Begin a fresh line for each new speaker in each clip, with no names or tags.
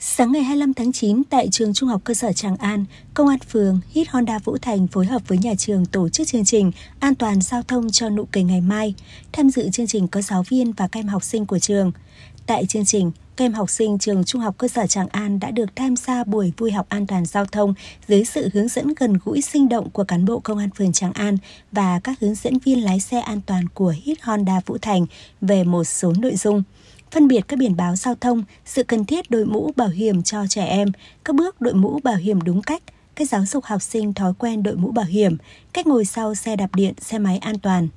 Sáng ngày 25 tháng 9 tại trường Trung học cơ sở Tràng An, Công an phường Hit Honda Vũ Thành phối hợp với nhà trường tổ chức chương trình An toàn giao thông cho nụ cười ngày mai. Tham dự chương trình có giáo viên và các em học sinh của trường. Tại chương trình, các em học sinh trường Trung học cơ sở Tràng An đã được tham gia buổi vui học an toàn giao thông dưới sự hướng dẫn gần gũi sinh động của cán bộ công an phường Tràng An và các hướng dẫn viên lái xe an toàn của Hit Honda Vũ Thành về một số nội dung phân biệt các biển báo giao thông, sự cần thiết đội mũ bảo hiểm cho trẻ em, các bước đội mũ bảo hiểm đúng cách, cách giáo dục học sinh thói quen đội mũ bảo hiểm, cách ngồi sau xe đạp điện, xe máy an toàn.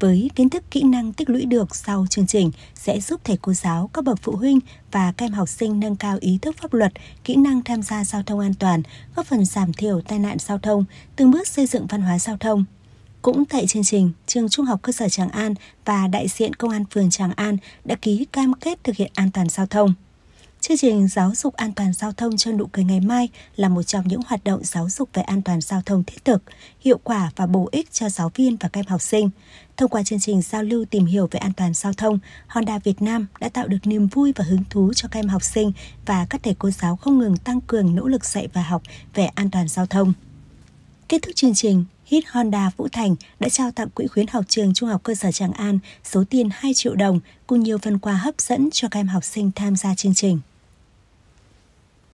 Với kiến thức kỹ năng tích lũy được sau chương trình sẽ giúp thầy cô giáo, các bậc phụ huynh và các em học sinh nâng cao ý thức pháp luật, kỹ năng tham gia giao thông an toàn, góp phần giảm thiểu tai nạn giao thông, từng bước xây dựng văn hóa giao thông. Cũng tại chương trình, trường Trung học cơ sở Tràng An và đại diện Công an phường Tràng An đã ký cam kết thực hiện an toàn giao thông. Chương trình Giáo dục an toàn giao thông cho nụ cười ngày mai là một trong những hoạt động giáo dục về an toàn giao thông thiết thực, hiệu quả và bổ ích cho giáo viên và các em học sinh. Thông qua chương trình giao lưu tìm hiểu về an toàn giao thông, Honda Việt Nam đã tạo được niềm vui và hứng thú cho các em học sinh và các thầy cô giáo không ngừng tăng cường nỗ lực dạy và học về an toàn giao thông. Kết thúc chương trình, Hit Honda Vũ Thành đã trao tặng Quỹ khuyến học trường Trung học cơ sở Tràng An số tiền 2 triệu đồng cùng nhiều phần quà hấp dẫn cho các em học sinh tham gia chương trình.